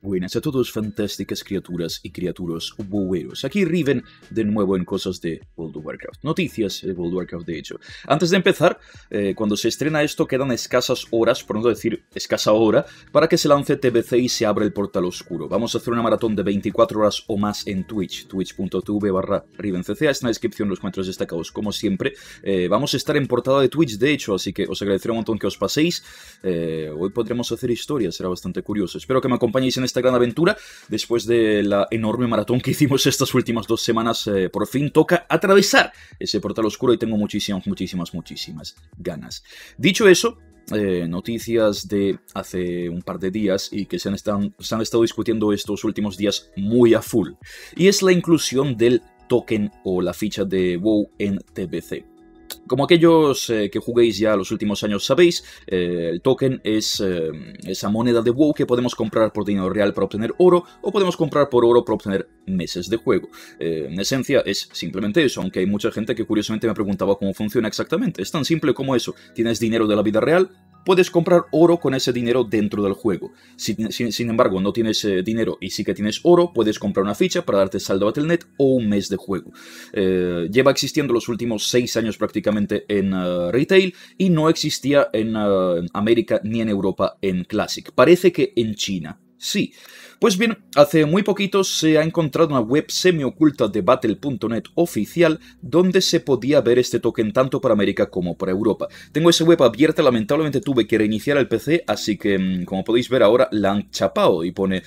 Buenas a todos, fantásticas criaturas y criaturas bueros. Aquí Riven de nuevo en cosas de World of Warcraft. Noticias de World of Warcraft, de hecho. Antes de empezar, eh, cuando se estrena esto, quedan escasas horas, por no decir escasa hora, para que se lance TBC y se abra el portal oscuro. Vamos a hacer una maratón de 24 horas o más en Twitch, twitch.tv barra RivenCC. Está en la descripción los comentarios destacados, como siempre. Eh, vamos a estar en portada de Twitch, de hecho, así que os agradeceré un montón que os paséis. Eh, hoy podremos hacer historias, será bastante curioso. Espero que me acompañéis en esta gran aventura. Después de la enorme maratón que hicimos estas últimas dos semanas, eh, por fin toca atravesar ese portal oscuro y tengo muchísimas, muchísimas, muchísimas ganas. Dicho eso, eh, noticias de hace un par de días y que se han, se han estado discutiendo estos últimos días muy a full. Y es la inclusión del token o la ficha de WoW en TBC. Como aquellos eh, que juguéis ya los últimos años sabéis, eh, el token es eh, esa moneda de WoW que podemos comprar por dinero real para obtener oro o podemos comprar por oro para obtener meses de juego. en esencia es simplemente eso, aunque hay mucha gente que curiosamente me preguntaba cómo funciona exactamente. Es tan simple como eso. Tienes dinero de la vida real, puedes comprar oro con ese dinero dentro del juego. sin, embargo no tienes eh, dinero y sí que tienes oro, puedes comprar una ficha para darte saldo a Telnet o un mes de juego. Eh, lleva existiendo los últimos seis años prácticamente en eh, retail y no existía en América ni en Europa en Classic. Parece que en China sí. Pues bien, hace muy poquito se ha encontrado una web semi-oculta de Battle.net oficial donde se podía ver este token tanto para América como para Europa. Tengo esa web abierta, lamentablemente tuve que reiniciar el PC, así que mm, como podéis ver ahora la han chapado y pone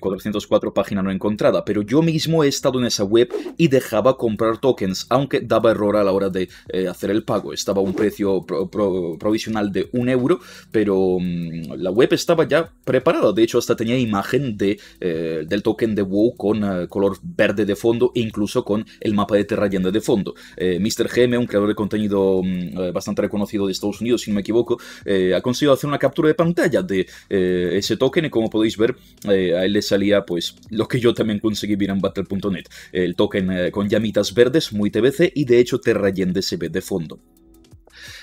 404 eh, página no encontrada, pero yo mismo he estado en esa web y dejaba comprar tokens, aunque daba error a la hora de eh, hacer el pago. Estaba a un precio provisional de un euro, pero mm, la web estaba ya preparada, de hecho hasta tenía imagen de eh, del token de WoW con eh, color verde de fondo e incluso con el mapa de Terrayende de fondo. Eh, Mr. GM, un creador de contenido mm, eh, bastante reconocido de Estados Unidos, si no me equivoco, ha conseguido hacer una captura de pantalla de ese token y como podéis ver, a él le salía pues lo que yo también conseguí ver en Battle.net, el token con llamitas verdes, muy TBC y de hecho Terrayende se ve de fondo.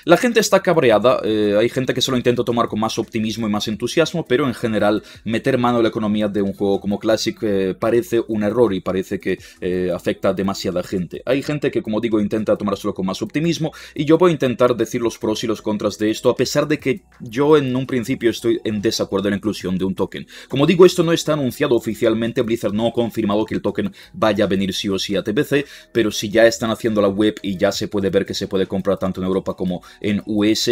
La gente está cabreada, eh, hay gente que solo lo intenta tomar con más optimismo y más entusiasmo, pero en general meter mano a la economía de un juego como Classic eh, parece un error y parece que eh, afecta a demasiada gente. Hay gente que, como digo, intenta tomárselo con más optimismo y yo voy a intentar decir los pros y los contras de esto, a pesar de que yo en un principio estoy en desacuerdo en la inclusión de un token. Como digo, esto no está anunciado oficialmente, Blizzard no ha confirmado que el token vaya a venir sí o sí a TBC, pero si ya están haciendo la web y ya se puede ver que se puede comprar tanto en Europa como como en US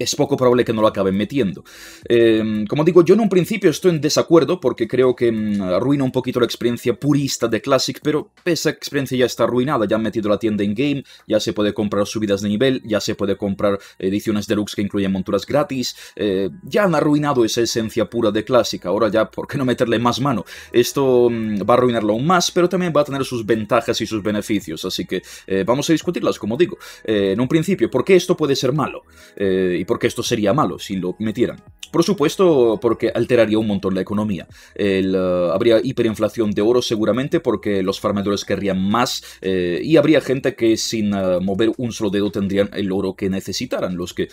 es poco probable que no lo acaben metiendo. Em, como digo, yo en un principio estoy en desacuerdo porque creo que mm, arruina un poquito la experiencia purista de Classic, pero esa experiencia ya está arruinada, ya han metido la tienda in-game, ya se puede comprar subidas de nivel, ya se puede comprar ediciones deluxe que incluyen monturas gratis, eh, ya han arruinado esa esencia pura de Classic, ahora ya, ¿por qué no meterle más mano? Esto mm, va a arruinarlo aún más, pero también va a tener sus ventajas y sus beneficios, así que eh, vamos a discutirlas, como digo, eh, en un principio, ¿por qué esto puede ser malo? y porque esto sería malo si lo metieran. Por supuesto, porque alteraría un montón la economía. El, eh, habría hiperinflación de oro seguramente porque los farmadores querrían más eh, y habría gente que sin eh, mover un solo dedo tendrían el oro que necesitaran. Los que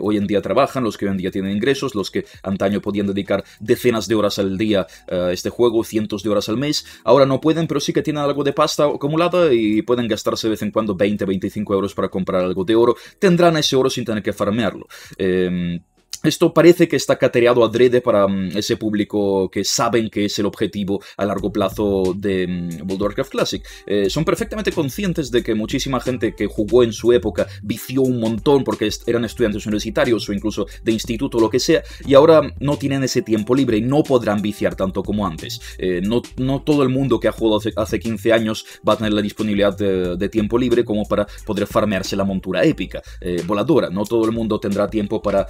hoy en día trabajan, los que hoy en día tienen ingresos, los que antaño podían dedicar decenas de horas al día a este juego, cientos de horas al mes. Ahora no pueden, pero sí que tienen algo de pasta acumulada y pueden gastarse de vez en cuando 20, 25 euros para comprar algo de oro. Tendrán ese oro sin tener que farmearlo. Eh, esto parece que está catereado adrede para mm, ese público que saben que es el objetivo a largo plazo de mm, World of Warcraft Classic. Eh, son perfectamente conscientes de que muchísima gente que jugó en su época vició un montón porque eran estudiantes universitarios o incluso de instituto o lo que sea, y ahora no tienen ese tiempo libre y no podrán viciar tanto como antes. Eh, no, no, todo el mundo que ha jugado hace, 15 años va a tener la disponibilidad de, tiempo libre como para poder farmearse la montura épica, eh, voladora. No todo el mundo tendrá tiempo para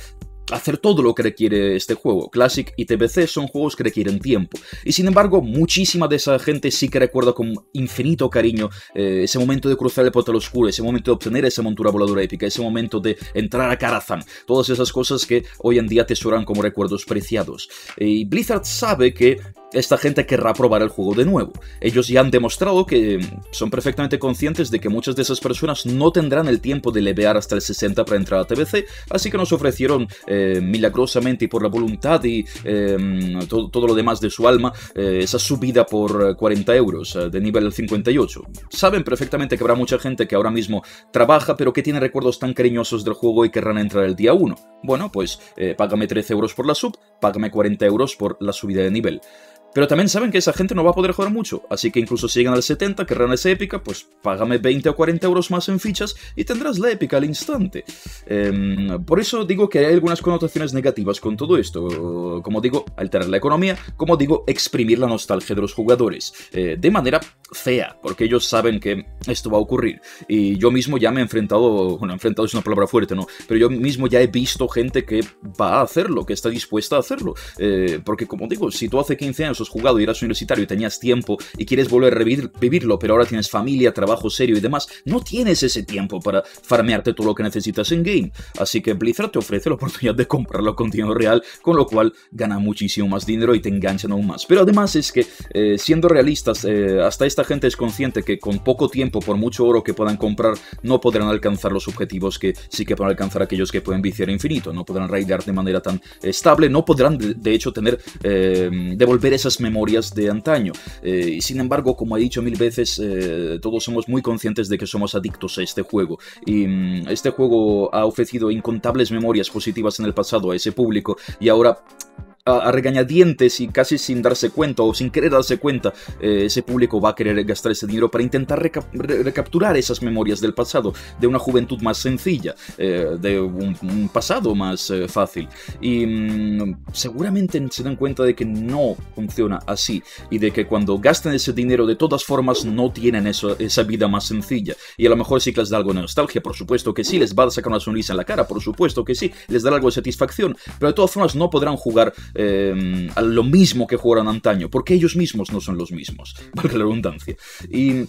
hacer todo lo que requiere este juego. Classic y TBC son juegos que requieren tiempo. Y sin embargo, muchísima de esa gente sí que recuerda con infinito cariño eh, ese momento de cruzar el portal oscuro, ese momento de obtener esa montura voladora épica, ese momento de entrar a Karazhan. Todas esas cosas que hoy en día tesoran como recuerdos preciados. Eh, y Blizzard sabe que esta gente querrá probar el juego de nuevo. Ellos ya han demostrado que son perfectamente conscientes de que muchas de esas personas no tendrán el tiempo de levear hasta el 60 para entrar a TBC, así que nos ofrecieron eh, milagrosamente y por la voluntad y em, todo, lo demás de su alma eh, esa subida por 40 eh, euros de nivel 58. Saben perfectamente que habrá mucha gente que ahora mismo trabaja pero que tiene recuerdos tan cariñosos del juego y querrán entrar el día 1. Bueno, pues págame 13 euros por la sub, págame 40 euros por la subida de nivel. Pero también saben que esa gente no va a poder jugar mucho, así que incluso si llegan al 70, querrán esa épica, pues págame 20 o 40 euros más en fichas y tendrás la épica al instante. Em, por eso digo que hay algunas connotaciones negativas con todo esto. Como digo, alterar la economía, como digo, exprimir la nostalgia de los jugadores. Eh, de manera fea, porque ellos saben que esto va a ocurrir. Y yo mismo ya me he enfrentado, bueno, enfrentado es una palabra fuerte, ¿no? Pero yo mismo ya he visto gente que va a hacerlo, que está dispuesta a hacerlo. Eh, porque como digo, si tú hace 15 años jugado y eras universitario y tenías tiempo y quieres volver a vivirlo, pero ahora tienes familia, trabajo serio y demás, no tienes ese tiempo para farmearte todo lo que necesitas en game. Así que Blizzard te ofrece la oportunidad de comprarlo con dinero real, con lo cual gana muchísimo más dinero y te enganchan aún más. Pero además es que, eh, siendo realistas, eh, hasta esta gente es consciente que con poco tiempo, por mucho oro que puedan comprar, no podrán alcanzar los objetivos que sí que pueden alcanzar aquellos que pueden viciar infinito, no podrán raidear de manera tan estable, no podrán de, hecho tener, eh, devolver esas memorias de antaño. Eh, y sin embargo, como he dicho mil veces, eh, todos somos muy conscientes de que somos adictos a este juego. Y mm, este juego ha ofrecido incontables memorias positivas en el pasado a ese público y ahora a, regañadientes y casi sin darse cuenta o sin querer darse cuenta, eh, ese público va a querer gastar ese dinero para intentar recapturar esas memorias del pasado, de una juventud más sencilla, eh, de un, pasado más eh, fácil. Y mm, seguramente se dan cuenta de que no funciona así y de que cuando gastan ese dinero de todas formas no tienen eso, esa vida más sencilla. Y a lo mejor sí que les da algo de nostalgia, por supuesto que sí, les va a sacar una sonrisa en la cara, por supuesto que sí, les dará algo de satisfacción, pero de todas formas no podrán jugar Em, a lo mismo que jugaron antaño, porque ellos mismos no son los mismos, valga la redundancia. Y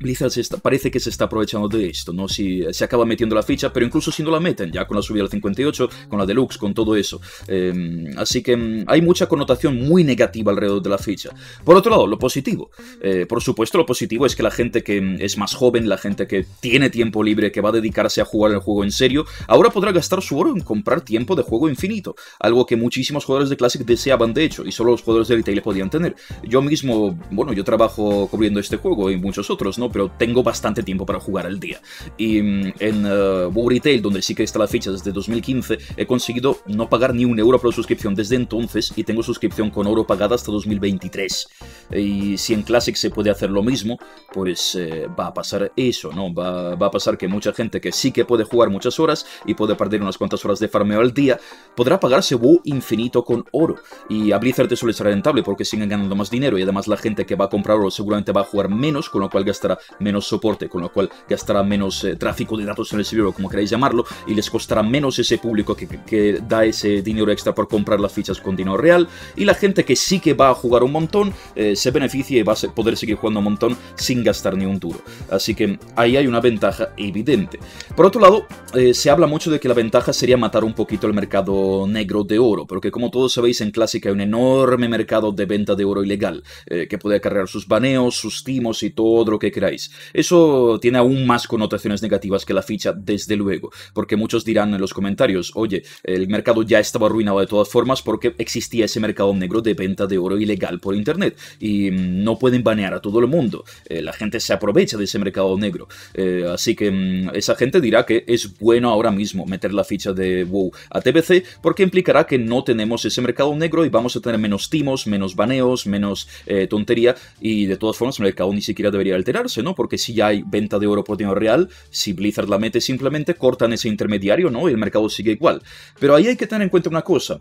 Blizzard parece que se está aprovechando de esto, ¿no? Si se acaba metiendo la ficha, pero incluso si no la meten, ya con la subida al 58, con la deluxe, con todo eso. Em, así que em, hay mucha connotación muy negativa alrededor de la ficha. Por otro lado, lo positivo. Eh, por supuesto, lo positivo es que la gente que es más joven, la gente que tiene tiempo libre, que va a dedicarse a jugar el juego en serio, ahora podrá gastar su oro en comprar tiempo de juego infinito, algo que muchísimos jugadores de deseaban de hecho y solo los jugadores de retail podían tener. Yo mismo, bueno, yo trabajo cubriendo este juego y muchos otros, ¿no? Pero tengo bastante tiempo para jugar al día. Y mm, en uh, Retail, donde sí que está la ficha desde 2015, he conseguido no pagar ni un euro por suscripción desde entonces y tengo suscripción con oro pagada hasta 2023. Y si en Classic se puede hacer lo mismo, pues eh, va a pasar eso, ¿no? Va, a pasar que mucha gente que sí que puede jugar muchas horas y puede perder unas cuantas horas de farmeo al día, podrá pagarse WoW infinito con oro. Y a Blizzard eso les ser rentable porque siguen ganando más dinero y además la gente que va a comprar oro seguramente va a jugar menos, con lo cual gastará menos soporte, con lo cual gastará menos eh, tráfico de datos en el servidor, como queráis llamarlo, y les costará menos ese público que, da ese dinero extra por comprar las fichas con dinero real. Y la gente que sí que va a jugar un montón eh, se beneficia y va a poder seguir jugando un montón sin gastar ni un duro. Así que ahí hay una ventaja evidente. Por otro lado, eh, se habla mucho de que la ventaja sería matar un poquito el mercado negro de oro, porque como todos sabemos, en Clásica un enorme mercado de venta de oro ilegal, eh, que puede acarrear sus baneos, sus timos y todo lo que queráis. Eso tiene aún más connotaciones negativas que la ficha, desde luego, porque muchos dirán en los comentarios, oye, el mercado ya estaba arruinado de todas formas porque existía ese mercado negro de venta de oro ilegal por internet, y mm, no pueden banear a todo el mundo, eh, la gente se aprovecha de ese mercado negro, eh, así que mm, esa gente dirá que es bueno ahora mismo meter la ficha de WoW a TBC porque implicará que no tenemos ese mercado mercado negro y vamos a tener menos timos, menos baneos, menos eh, tontería y de todas formas el mercado ni siquiera debería alterarse, ¿no? Porque si ya hay venta de oro por dinero real, si Blizzard la mete simplemente cortan ese intermediario, ¿no? Y el mercado sigue igual. Pero ahí hay que tener en cuenta una cosa.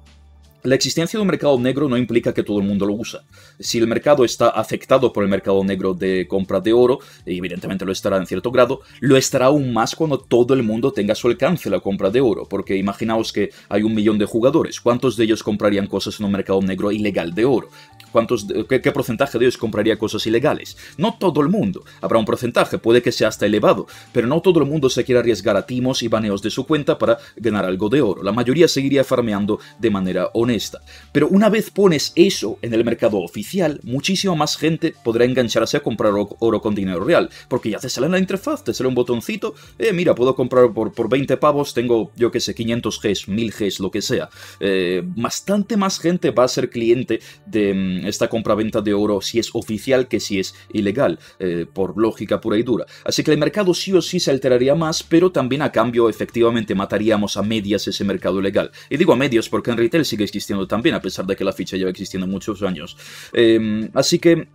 La existencia de un mercado negro no implica que todo el mundo lo usa. Si el mercado está afectado por el mercado negro de compra de oro, evidentemente lo estará en cierto grado, lo estará aún más cuando todo el mundo tenga su alcance la compra de oro, porque imaginaos que hay un millón de jugadores, ¿cuántos de ellos comprarían cosas en un mercado negro ilegal de oro? ¿Cuántos qué, porcentaje de ellos compraría cosas ilegales? No todo el mundo. Habrá un porcentaje, puede que sea hasta elevado, pero no todo el mundo se quiere arriesgar a timos y baneos de su cuenta para ganar algo de oro. La mayoría seguiría farmeando de manera honesta esta, Pero una vez pones eso en el mercado oficial, muchísima más gente podrá engancharse a comprar oro con dinero real, porque ya te sale en la interfaz, te sale un botoncito, eh, mira, puedo comprar por, 20 pavos, tengo, yo que sé, 500 Gs, 1000 Gs, lo que sea. Eh, bastante más gente va a ser cliente de mm, esta compra-venta de oro si es oficial que si es ilegal, eh, por lógica pura y dura. Así que el mercado sí o sí se alteraría más, pero también a cambio efectivamente mataríamos a medias ese mercado legal. Y digo a medias porque en retail sigue existiendo también, a pesar de que la ficha lleva existiendo muchos años. Em, así que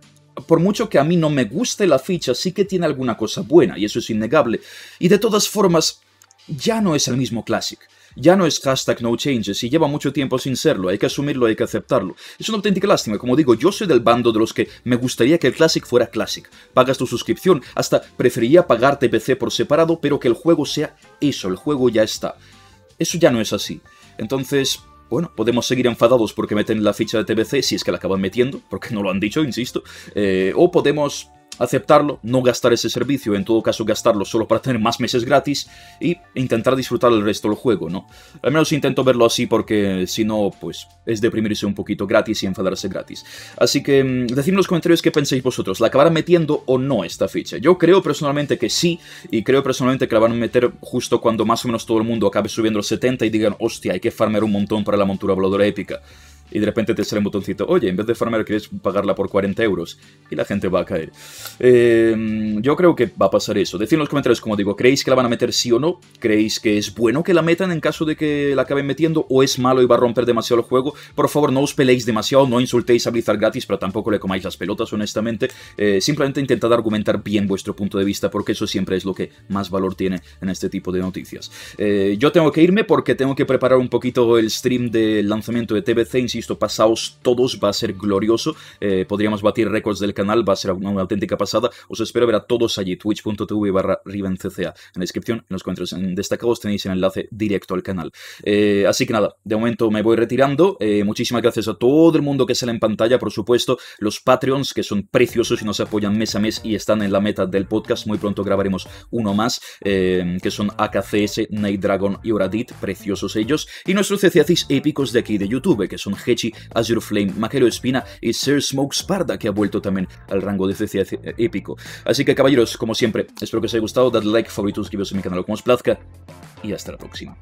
por mucho que a mí no me guste la ficha, sí que tiene alguna cosa buena, y eso es innegable. Y de todas formas, ya no es el mismo Classic. Ya no es hashtag no changes y lleva mucho tiempo sin serlo, hay que asumirlo, hay que aceptarlo. Es una auténtica lástima, como digo, yo soy del bando de los que me gustaría que el Classic fuera Classic. Pagas tu suscripción, hasta preferiría pagarte PC por separado, pero que el juego sea eso, el juego ya está. Eso ya no es así. Entonces, bueno, podemos seguir enfadados porque meten la ficha de TBC, si es que la acaban metiendo, porque no lo han dicho, insisto. Eh, o podemos aceptarlo, no gastar ese servicio, en todo caso gastarlo solo para tener más meses gratis y intentar disfrutar el resto del juego, ¿no? Al menos intento verlo así porque si no, pues es deprimirse un poquito gratis y enfadarse gratis. Así que mm, decidme en los comentarios qué pensáis vosotros, ¿la acabarán metiendo o no esta ficha? Yo creo personalmente que sí y creo personalmente que la van a meter justo cuando más o menos todo el mundo acabe subiendo el 70 y digan, hostia, hay que farmear un montón para la montura voladora épica y de repente te sale un botoncito, oye, en vez de farmer quieres pagarla por 40 euros y la gente va a caer. Em, yo creo que va a pasar eso. Decid en los comentarios, como digo, ¿creéis que la van a meter sí o no? ¿Creéis que es bueno que la metan en caso de que la acaben metiendo o es malo y va a romper demasiado el juego? Por favor, no os peleéis demasiado, no insultéis a Blizzard gratis, pero tampoco le comáis las pelotas, honestamente. Eh, simplemente intentad argumentar bien vuestro punto de vista porque eso siempre es lo que más valor tiene en este tipo de noticias. Eh, yo tengo que irme porque tengo que preparar un poquito el stream del lanzamiento de TBC, insisto insisto, pasaos todos, va a ser glorioso. Eh, podríamos batir récords del canal, va a ser una, auténtica pasada. Os espero ver a todos allí, twitch.tv barra RivenCCA. En la descripción, en los comentarios en destacados tenéis el enlace directo al canal. Eh, así que nada, de momento me voy retirando. Eh, muchísimas gracias a todo el mundo que sale en pantalla, por supuesto, los Patreons, que son preciosos y nos apoyan mes a mes y están en la meta del podcast. Muy pronto grabaremos uno más, que son AKCS, Night Dragon y Oradit, preciosos ellos. Y nuestros CCACs épicos de aquí de YouTube, que son Echi, Azure Flame, Majero Espina y Sir Smoke Sparda, que ha vuelto también al rango de CC eh, épico. Así que caballeros, como siempre, espero que os haya gustado, dad like, favorito, suscribiros a mi canal como os plazca y hasta la próxima.